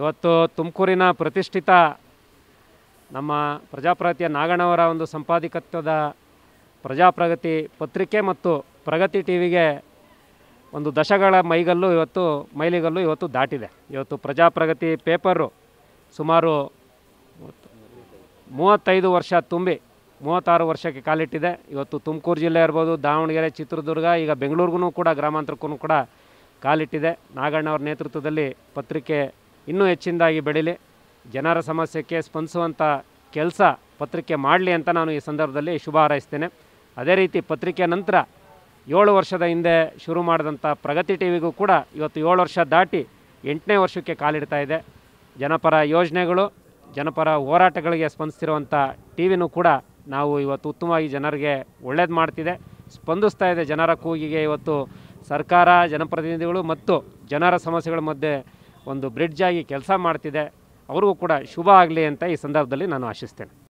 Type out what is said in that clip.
ಇವತ್ತು ತುಮಕೂರಿನ ಪ್ರತಿಷ್ಠಿತ ನಮ್ಮ ಪ್ರಜಾಪ್ರಗತಿಯ ನಾಗಣ್ಣವರ ಒಂದು ಸಂಪಾದಕತ್ವದ ಪ್ರಜಾಪ್ರಗತಿ ಪತ್ರಿಕೆ ಮತ್ತು ಪ್ರಗತಿ ಟಿ ವಿಗೆ ಒಂದು ದಶಗಳ ಮೈಗಲ್ಲು ಇವತ್ತು ಮೈಲಿಗಲ್ಲು ಇವತ್ತು ದಾಟಿದೆ ಇವತ್ತು ಪ್ರಜಾಪ್ರಗತಿ ಪೇಪರು ಸುಮಾರು ಮೂವತ್ತೈದು ವರ್ಷ ತುಂಬಿ ಮೂವತ್ತಾರು ವರ್ಷಕ್ಕೆ ಕಾಲಿಟ್ಟಿದೆ ಇವತ್ತು ತುಮಕೂರು ಜಿಲ್ಲೆ ಇರ್ಬೋದು ದಾವಣಗೆರೆ ಚಿತ್ರದುರ್ಗ ಈಗ ಬೆಂಗಳೂರಿಗೂ ಕೂಡ ಗ್ರಾಮಾಂತರಕ್ಕೂ ಕೂಡ ಕಾಲಿಟ್ಟಿದೆ ನಾಗಣ್ಣವ್ರ ನೇತೃತ್ವದಲ್ಲಿ ಪತ್ರಿಕೆ ಇನ್ನೂ ಹೆಚ್ಚಿನದಾಗಿ ಬೆಳೀಲಿ ಜನರ ಸಮಸ್ಯೆಗೆ ಸ್ಪಂದಿಸುವಂಥ ಕೆಲಸ ಪತ್ರಿಕೆ ಮಾಡಲಿ ಅಂತ ನಾನು ಈ ಸಂದರ್ಭದಲ್ಲಿ ಶುಭ ಹಾರೈಸ್ತೇನೆ ಅದೇ ರೀತಿ ಪತ್ರಿಕೆ ನಂತರ ಏಳು ವರ್ಷದ ಹಿಂದೆ ಶುರು ಮಾಡಿದಂಥ ಪ್ರಗತಿ ಟಿ ವಿಗೂ ಕೂಡ ಇವತ್ತು ಏಳು ವರ್ಷ ದಾಟಿ ಎಂಟನೇ ವರ್ಷಕ್ಕೆ ಕಾಲಿಡ್ತಾ ಇದೆ ಜನಪರ ಯೋಜನೆಗಳು ಜನಪರ ಹೋರಾಟಗಳಿಗೆ ಸ್ಪಂದಿಸಿರುವಂಥ ಟಿ ವಿನೂ ಕೂಡ ನಾವು ಇವತ್ತು ಉತ್ತಮವಾಗಿ ಜನರಿಗೆ ಒಳ್ಳೇದು ಮಾಡ್ತಿದೆ ಸ್ಪಂದಿಸ್ತಾ ಇದೆ ಜನರ ಕೂಗಿಗೆ ಇವತ್ತು ಸರ್ಕಾರ ಜನಪ್ರತಿನಿಧಿಗಳು ಮತ್ತು ಜನರ ಸಮಸ್ಯೆಗಳ ಮಧ್ಯೆ ಒಂದು ಬ್ರಿಡ್ಜ್ ಆಗಿ ಕೆಲಸ ಮಾಡ್ತಿದೆ ಅವರಿಗೂ ಕೂಡ ಶುಭ ಆಗಲಿ ಅಂತ ಈ ಸಂದರ್ಭದಲ್ಲಿ ನಾನು ಆಶಿಸ್ತೇನೆ